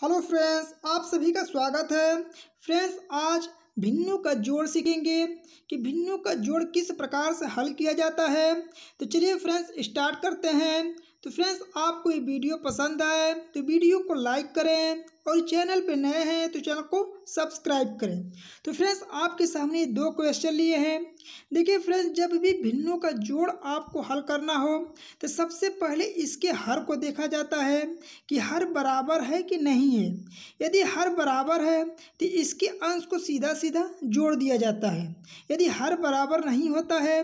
hello friends आप सभी का स्वागत है फ्रेंड्स आज भिन्नों का जोड़ सीखेंगे कि भिन्नों का जोड़ किस प्रकार से हल किया जाता है तो चलिए फ्रेंड्स स्टार्ट करते हैं तो फ्रेंड्स आपको ये वीडियो पसंद आए तो वीडियो को लाइक करें और चैनल पे नए हैं तो चैनल को सब्सक्राइब करें तो फ्रेंड्स आपके सामने दो क्वेश्चन लिए हैं देखिए फ्रेंड्स जब भी भिन्नों का जोड़ आपको हल करना हो तो सबसे पहले इसके हर को देखा जाता है कि हर बराबर है कि नहीं है यदि हर बराबर है तो इसके अंश को सीधा सीधा जोड़ दिया जाता है यदि हर बराबर नहीं होता है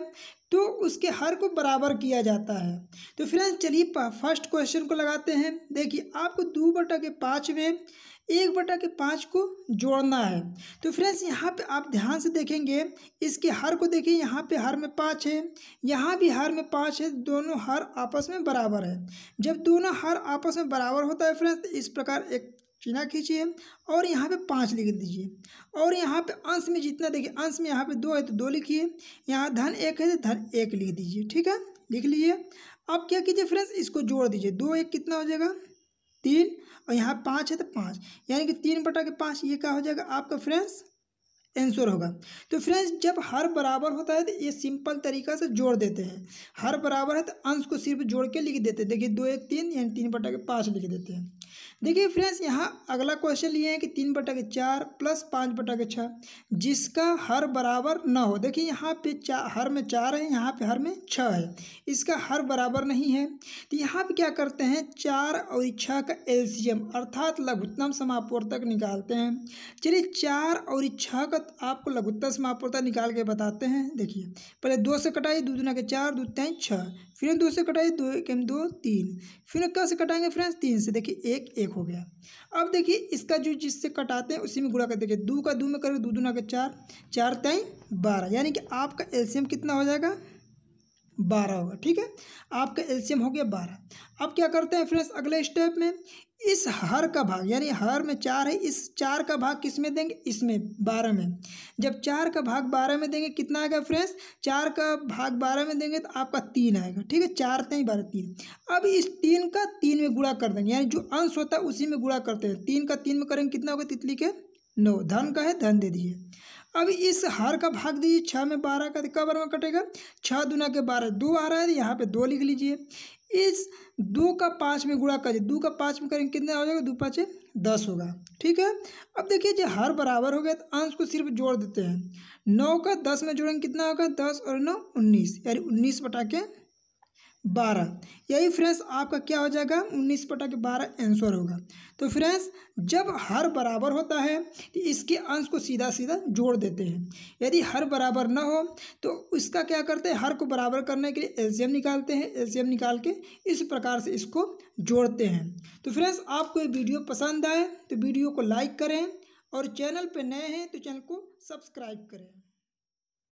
तो उसके हर को बराबर किया जाता है तो फ्रेंड्स चलिए फर्स्ट क्वेश्चन को लगाते हैं देखिए आपको दो बटा के पाँच में एक बटा के पाँच को जोड़ना है तो फ्रेंड्स यहाँ पे आप ध्यान से देखेंगे इसके हर को देखिए यहाँ पे हर में पाँच है यहाँ भी हर में पाँच है दोनों हर आपस में बराबर है जब दोनों हर आपस में बराबर होता है फ्रेंड्स तो इस प्रकार एक चिन्ह खींचिए और यहाँ पे पाँच लिख दीजिए और यहाँ पे अंश में जितना देखिए अंश में यहाँ पे दो है तो दो लिखिए यहाँ धन एक है तो धन एक लिख दीजिए ठीक है लिख लीजिए अब क्या कीजिए फ्रेंड्स इसको जोड़ दीजिए दो एक कितना हो जाएगा तीन और यहाँ पाँच है तो पाँच यानी कि तीन बटा के पाँच ये क्या हो जाएगा आपका फ्रेंड्स आंसर होगा तो फ्रेंड्स जब हर बराबर होता है तो ये सिंपल तरीका से जोड़ देते हैं हर बराबर है तो अंश को सिर्फ जोड़ के लिख देते हैं देखिए दो एक तीन यानी तीन बटा के पाँच लिख देते हैं देखिए फ्रेंड्स यहाँ अगला क्वेश्चन लिए हैं कि तीन बटा के चार प्लस पाँच बटा के छः जिसका हर बराबर न हो देखिए यहाँ पे चार हर में चार है यहाँ पे हर में छः है इसका हर बराबर नहीं है तो यहाँ पे क्या करते हैं चार और छः का एलसीएम अर्थात लघुत्तम समापवर्तक निकालते हैं चलिए चार और छः का आपको लघुत्तम समापवर्तक निकाल के बताते हैं देखिए पहले दो से कटाई दो दुना के चार दो तीन छः फिर दो से कटाई दो एक दो तीन फिर कैसे कटाएंगे फ्रेंड्स तीन से देखिए एक एक एक हो गया अब देखिए इसका जो जिससे कटाते हैं उसी में गुड़ा कर देखिए दो का दो में करोगे दो दूना का चार चार तय बारह यानी कि आपका एल्शियम कितना हो जाएगा बारह होगा ठीक है आपका एल्शियम हो गया बारह अब क्या करते हैं फ्रेंड्स अगले स्टेप में इस हर का भाग यानी हर में चार है इस चार का भाग किस में देंगे इसमें बारह में जब चार का भाग बारह में देंगे कितना आएगा फ्रेंड्स चार का भाग बारह में देंगे तो आपका तीन आएगा ठीक है चार तीन बारह तीन अब इस तीन का तीन में गुणा कर देंगे यानी जो अंश होता है उसी में गुणा करते हैं तीन का तीन में करेंगे कितना होगा तितली के नौ धन का है धन दे दीजिए अब इस हार का भाग दीजिए छः में बारह का कब में कटेगा छः दुना के बारह दो आ रहा है यहाँ पे दो लिख लीजिए इस दो का पाँच में गुणा करिए दो का पाँच में करेंगे कितना हो जाएगा दो पाँचे दस होगा ठीक है अब देखिए जो हर बराबर हो गया तो अंश को सिर्फ जोड़ देते हैं नौ का दस में जोड़ेंगे कितना होगा दस और नौ उन्नीस यानी उन्नीस बटा के बारह यही फ्रेंड्स आपका क्या हो जाएगा उन्नीस पटा के बारह आंसर होगा तो फ्रेंड्स जब हर बराबर होता है तो इसके अंश को सीधा सीधा जोड़ देते हैं यदि हर बराबर ना हो तो इसका क्या करते हैं हर को बराबर करने के लिए एल्शियम निकालते हैं एल्शियम निकाल के इस प्रकार से इसको जोड़ते हैं तो फ्रेंड्स आपको ये वीडियो पसंद आए तो वीडियो को लाइक करें और चैनल पर नए हैं तो चैनल को सब्सक्राइब करें